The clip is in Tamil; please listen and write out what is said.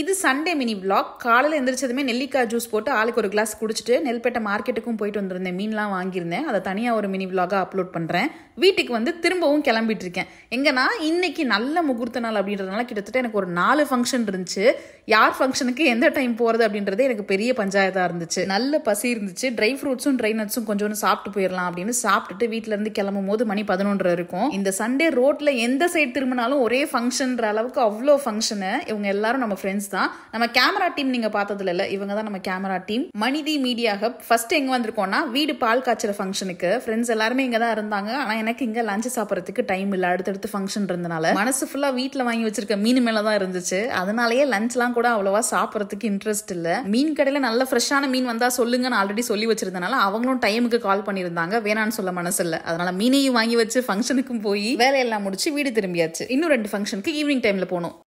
இது சண்டே மினி பிளாக் காலையில் எழுந்திரிச்சதுமே நெல்லிக்காய் ஜூஸ் போட்டு ஆளுக்கு ஒரு கிளாஸ் குடிச்சிட்டு நெல்பேட்டை மார்க்கெட்டுக்கும் போயிட்டு வந்திருந்தேன் மீன்லாம் வாங்கியிருந்தேன் அதை தனியாக ஒரு மினி பிளாகாக அப்லோட் பண்ணுறேன் வீட்டுக்கு வந்து திரும்பவும் கிளம்பிட்டு இருக்கேன் எங்கன்னா இன்னைக்கு நல்ல முகூர்த்த நாள் அப்படின்றதுனால கிட்டத்தட்ட எனக்கு ஒரு நாலு ஃபங்க்ஷன் இருந்துச்சு யார் ஃபங்க்ஷனுக்கு எந்த டைம் போகிறது அப்படின்றது எனக்கு பெரிய பஞ்சாயத்தாக இருந்துச்சு நல்ல பசி இருந்துச்சு ட்ரை ஃப்ரூட்ஸும் ட்ரை நட்ஸும் கொஞ்சம் சாப்பிட்டு போயிடலாம் அப்படின்னு சாப்பிட்டுட்டு வீட்டிலேருந்து கிளம்பும் போது மணி பதினொன்று இருக்கும் இந்த சண்டே ரோட்டில் எந்த சைடு திரும்பினாலும் ஒரே ஃபங்க்ஷன்ற அளவுக்கு அவ்வளோ ஃபங்க்ஷனு இவங்க எல்லாரும் நம்ம ஃப்ரெண்ட்ஸ் ஃப்ரெண்ட்ஸ் தான் நம்ம கேமரா டீம் நீங்கள் பார்த்ததுல இல்லை இவங்க தான் நம்ம camera team Manithi media hub first எங்கே வந்திருக்கோம்னா வீடு பால் காய்ச்சல் ஃபங்க்ஷனுக்கு ஃப்ரெண்ட்ஸ் எல்லாருமே இங்கே தான் இருந்தாங்க ஆனால் எனக்கு இங்கே லஞ்ச் சாப்பிட்றதுக்கு டைம் இல்லை அடுத்தடுத்து ஃபங்க்ஷன் இருந்தனால மனசு ஃபுல்லாக வீட்டில் வாங்கி வச்சிருக்க மீன் மேலே தான் இருந்துச்சு அதனாலேயே லஞ்ச்லாம் கூட அவ்வளோவா சாப்பிட்றதுக்கு இன்ட்ரெஸ்ட் இல்லை மீன் கடையில் நல்ல ஃப்ரெஷ்ஷான மீன் வந்தால் சொல்லுங்கன்னு ஆல்ரெடி சொல்லி வச்சிருந்தனால அவங்களும் டைமுக்கு கால் பண்ணியிருந்தாங்க வேணான்னு சொல்ல மனசு இல்லை அதனால மீனையும் வாங்கி வச்சு ஃபங்க்ஷனுக்கும் போய் வேலையெல்லாம் முடிச்சு வீடு திரும்பியாச்சு இன்னும் ரெண்டு ஃபங்க்ஷனுக்கு ஈவினிங் டைம்ல போனோம்